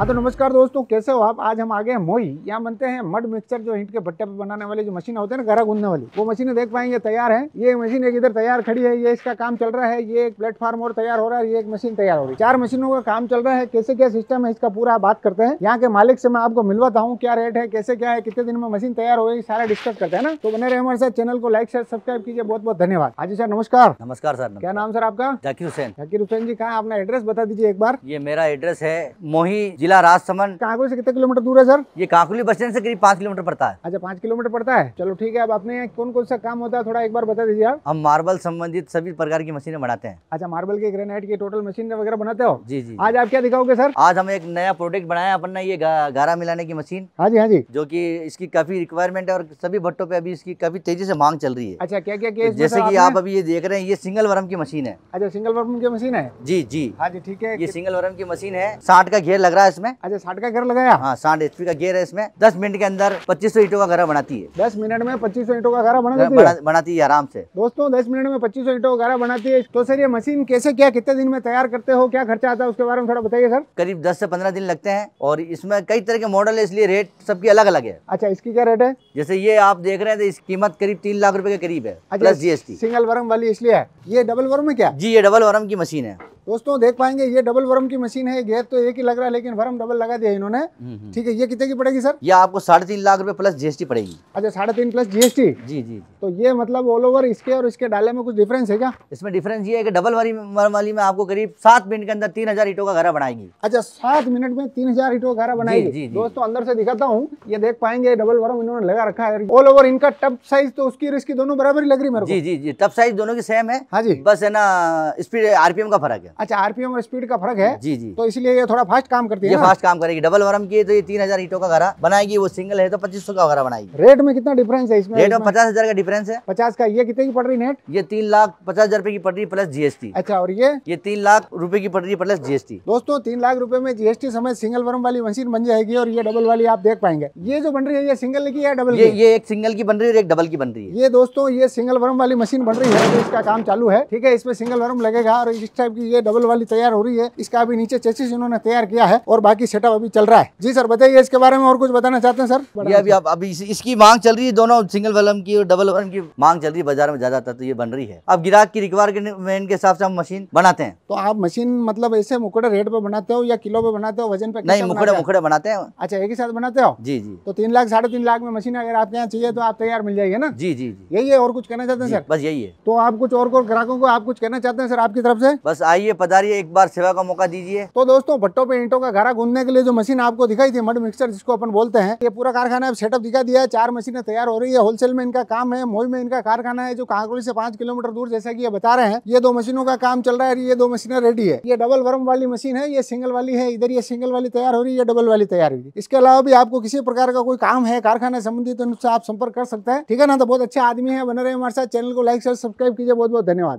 हाँ तो नमस्कार दोस्तों कैसे हो आप आज हम आ गए हैं मोई यहाँ बनते हैं मड मिक्सचर जो ईंट के भट्टे पे बनाने वाले जो मशीन होते हैं ना गरा गुंदने वाली वो मशीनें देख पाएंगे तैयार है ये मशीन एक इधर तैयार खड़ी है ये इसका काम चल रहा है ये एक प्लेटफॉर्म और तैयार हो रहा है ये एक मशीन तैयार हो रही है चार मशीनों का काम चल रहा है कैसे क्या सिस्टम है इसका पूरा बात करते हैं यहाँ के मालिक से मैं आपको मिलवाता हूँ क्या रेट है कैसे क्या है कितने दिन में मशीन तैयार हो गई सारा डिस्कस करते हैं ना तो बने रहे हमारे साथ चैनल को लाइक शेयर सब्सक्राइब कीजिए बहुत बहुत धन्यवाद हाजी सर नमस्कार नमस्कार सर क्या नाम सर आपका जाकिर हुसैन जाकिर हुसैन जी कहा अपना एड्रेस बता दीजिए एक बार ये मेरा एड्रेस है मोही जिला राजसमंद कांकुल से कितने किलोमीटर दूर है सर ये कांकुली बस स्टैंड से करीब पाँच किलोमीटर पड़ता है अच्छा पाँच किलोमीटर पड़ता है चलो ठीक है अब अपने कौन कौन सा काम होता है थोड़ा एक बार बता दीजिए हम मार्बल संबंधित सभी प्रकार की मशीनें बनाते हैं अच्छा मार्बल के ग्रेनाइट की टोटल मशीन वगैरह बनाते हो जी जी आज आप क्या दिखाओगे सर आज हम एक नया प्रोडक्ट बनाया अपन ने ये गारा मिलाने की मशीन हाँ जी हाँ जी जो की इसकी काफी रिक्वायरमेंट है और सभी भट्टों पे अभी इसकी काफी तेजी से मांग चल रही है अच्छा क्या क्या तो जैसे की आप अभी ये देख रहे हैं ये सिंगल वर्म की मशीन है अच्छा सिंगल वर्म की मशीन है जी जी हाँ जी ठीक है ये सिंगल वर्म की मशीन है साठ का घेर लग रहा है इसमें अच्छा साठ का घर लगाया हाँ साठ एचपी का गेयर है इसमें दस मिनट के अंदर पच्चीस सौ का घर बनाती है दस मिनट में पच्चीस सौ का घर बनाती है आराम से दोस्तों दस मिनट में पच्चीस सौ का घर बनाती है तो सर ये मशीन कैसे क्या कितने दिन में तैयार करते हो क्या खर्चा आता है उसके बारे में थोड़ा बताइए सर करीब दस से पंद्रह दिन लगते हैं और इसमें कई तरह के मॉडल है इसलिए रेट सबकी अलग अलग है अच्छा इसकी क्या रेट है जैसे ये आप देख रहे हैं तो इसकी कीमत करीब तीन लाख रुपए के करीब है प्लस जीएसटी सिंगल वर्म वाली इसलिए है ये डबल वर्म है क्या जी ये डबल वर्म की मशीन है दोस्तों देख पाएंगे ये डबल वर्म की मशीन है गेयर तो एक ही लग रहा है लेकिन वर्म डबल लगा दिया इन्होंने हम्म, हम्म। ठीक है ये कितने की पड़ेगी सर ये आपको साढ़े तीन लाख रुपए प्लस जीएसटी पड़ेगी अच्छा साढ़े तीन प्लस जीएसटी जी जी तो ये मतलब ऑल ओवर इसके और इसके डाले में कुछ डिफरेंस है क्या इसमें डिफरेंस ये है कि डबल वर्म वाली में आपको करीब सात मिनट के अंदर तीन हजार ईटों का घरा बनाएगी अच्छा सात मिनट में तीन हजार ईटों का घरा बनाएगी दोस्तों अंदर से दिखाता हूँ ये देख पाएंगे डबल वर्म इन्होंने लगा रखा है ऑल ओवर इनका टप साइज तो उसकी रिस्क दोनों बराबर ही लग रही मेरे जी जी जी टप साइज दोनों की सेम है हाँ जी बस है ना स्पीड आरपीएम का फर्क है अच्छा आरपीएम और स्पीड का फर्क है जी जी तो इसलिए ये थोड़ा फास्ट काम करती है ये फास्ट काम करेगी डबल वर्म की तो ये तीन हजार ईटो का घरा बनाएगी वो सिंगल है तो पच्चीस सौ का घरा बनाएगी रेट में कितना डिफरेंस है इसमें रेट में पचास हजार का डिफरेंस है पचास का ये कितने की पड़ रही नेट ये तीन लाख पचास हजार रुपए की पड़ रही प्लस जीएसटी अच्छा और ये ये तीन लाख रूपये की पड़ रही प्लस जीएसटी दोस्तों तीन लाख रूपये में जीएसटी समय सिंगल वर्म वाली मशीन बन जाएगी और ये डबल वाली आप देख पाएंगे ये जो बन रही है ये सिंगल की या डबल ये ये एक सिंगल की बन रही है और एक डबल की बन रही है ये दोस्तों ये सिंगल वर्म वाली मशीन बन रही है तो इसका काम चालू है ठीक है इसमें सिंगल वरम लगेगा और इस टाइप की ये है डबल वाली तैयार हो रही है इसका अभी नीचे चेसिस इन्होंने तैयार किया है और बाकी सेटअप अभी चल रहा है जी सर बताइए इसके बारे में और कुछ बताना चाहते हैं सर ये अभी अच्छा। आप अभी इसकी मांग चल रही है दोनों सिंगल वलम की और डबल वलम की मांग चल रही है बाजार में ज्यादातर तो ये बन रही है अब गिराक की रिक्वायरमेंट के हिसाब से हम मशीन बनाते हैं तो आप मशीन मतलब ऐसे मुकड़े रेट पे बनाते हो या किलो पे बनाते हो वजन पे नहीं मुकड़े मुकड़े बनाते हैं अच्छा एक ही साथ बनाते हो जी जी तो तीन लाख साढ़े तीन लाख में मशीन अगर आपके यहाँ चाहिए तो आप तैयार मिल जाएगी ना जी जी यही है और कुछ कहना चाहते हैं सर बस यही है तो आप कुछ और ग्राहकों को आप कुछ कहना चाहते हैं सर आपकी तरफ से बस आइए आइए पधारिए एक बार सेवा का मौका दीजिए तो दोस्तों भट्टों पे ईंटों का घरा गूंदने के लिए जो मशीन आपको दिखाई थी मड मिक्सर जिसको अपन बोलते हैं ये पूरा कारखाना सेटअप दिखा दिया है चार मशीनें तैयार हो रही है होलसेल में इनका काम है मोई में इनका कारखाना है जो कांकोली से पांच किलोमीटर दूर जैसा की बता रहे हैं ये दो मशीनों का काम चल रहा है ये दो मशीनें रेडी है ये डबल वर्म वाली मशीन है ये सिंगल वाली है इधर ये सिंगल वाली तैयार हो रही है डबल वाली तैयार हो रही है इसके अलावा भी आपको किसी प्रकार का कोई काम है कारखाना संबंधित तो आप संपर्क कर सकते हैं ठीक है ना तो बहुत अच्छे आदमी है बने रहे हमारे साथ चैनल को लाइक शेयर सब्सक्राइब कीजिए बहुत बहुत धन्यवाद